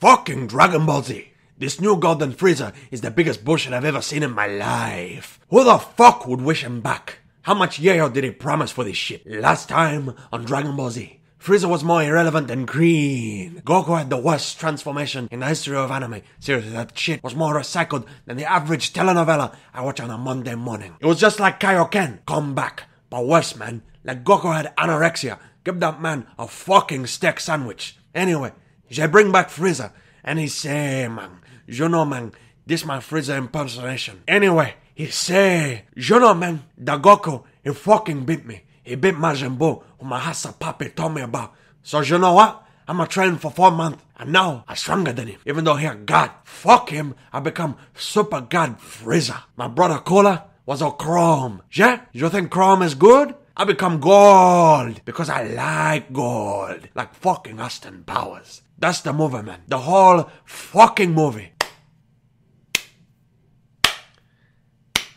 Fucking Dragon Ball Z! This new Golden Freezer is the biggest bullshit I've ever seen in my life. Who the fuck would wish him back? How much yayo did he promise for this shit? Last time on Dragon Ball Z, Freezer was more irrelevant than green. Goku had the worst transformation in the history of anime. Seriously, that shit was more recycled than the average telenovela I watch on a Monday morning. It was just like Kaioken, come back. But worse, man, like Goku had anorexia. Give that man a fucking steak sandwich. Anyway, I bring back Frieza, And he say, man, you know, man, this my Frieza impersonation. Anyway, he say, you know, man, the Goku, he fucking beat me. He beat Majin Buu, who my Hasa Papi told me about. So you know what? I'm a train for four months, and now I'm stronger than him. Even though he a god, fuck him, I become super god Frieza. My brother Kola was a Chrome. Yeah? You think Chrome is good? I become gold because I like gold. Like fucking Austin Powers. That's the movie, man. The whole fucking movie.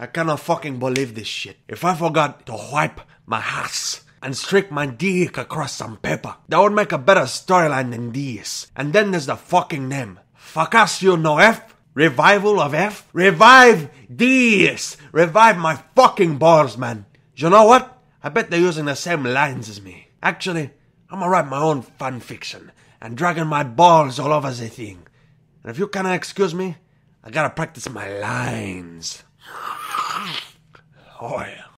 I cannot fucking believe this shit. If I forgot to wipe my ass and streak my dick across some paper, that would make a better storyline than this. And then there's the fucking name. Fuck us, you know F? Revival of F? Revive this! Revive my fucking balls, man. You know what? I bet they're using the same lines as me. Actually, I'm gonna write my own fan fiction and dragging my balls all over the thing. And if you can excuse me, I gotta practice my lines. Oh, yeah.